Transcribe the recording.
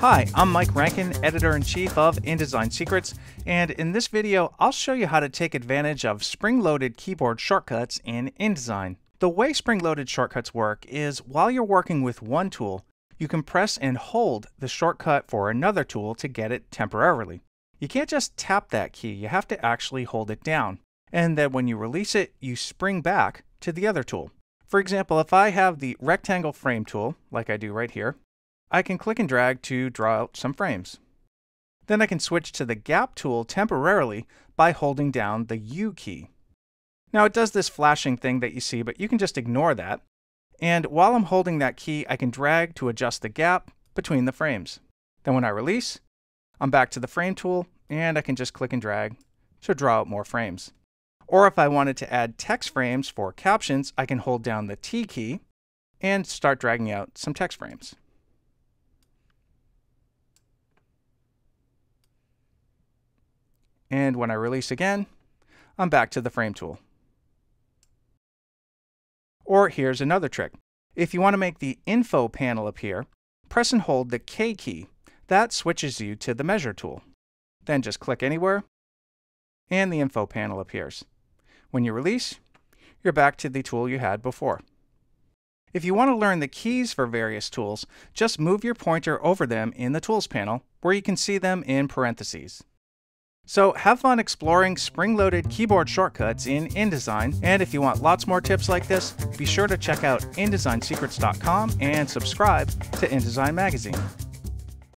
Hi, I'm Mike Rankin, Editor-in-Chief of InDesign Secrets, and in this video I'll show you how to take advantage of spring-loaded keyboard shortcuts in InDesign. The way spring-loaded shortcuts work is while you're working with one tool, you can press and hold the shortcut for another tool to get it temporarily. You can't just tap that key, you have to actually hold it down. And then when you release it, you spring back to the other tool. For example, if I have the rectangle frame tool, like I do right here, I can click and drag to draw out some frames. Then I can switch to the gap tool temporarily by holding down the U key. Now it does this flashing thing that you see, but you can just ignore that. And while I'm holding that key, I can drag to adjust the gap between the frames. Then when I release, I'm back to the frame tool and I can just click and drag to draw out more frames. Or if I wanted to add text frames for captions, I can hold down the T key and start dragging out some text frames. And when I release again, I'm back to the frame tool. Or here's another trick. If you want to make the info panel appear, press and hold the K key. That switches you to the measure tool. Then just click anywhere, and the info panel appears. When you release, you're back to the tool you had before. If you want to learn the keys for various tools, just move your pointer over them in the Tools panel, where you can see them in parentheses. So have fun exploring spring-loaded keyboard shortcuts in InDesign, and if you want lots more tips like this, be sure to check out InDesignSecrets.com and subscribe to InDesign Magazine.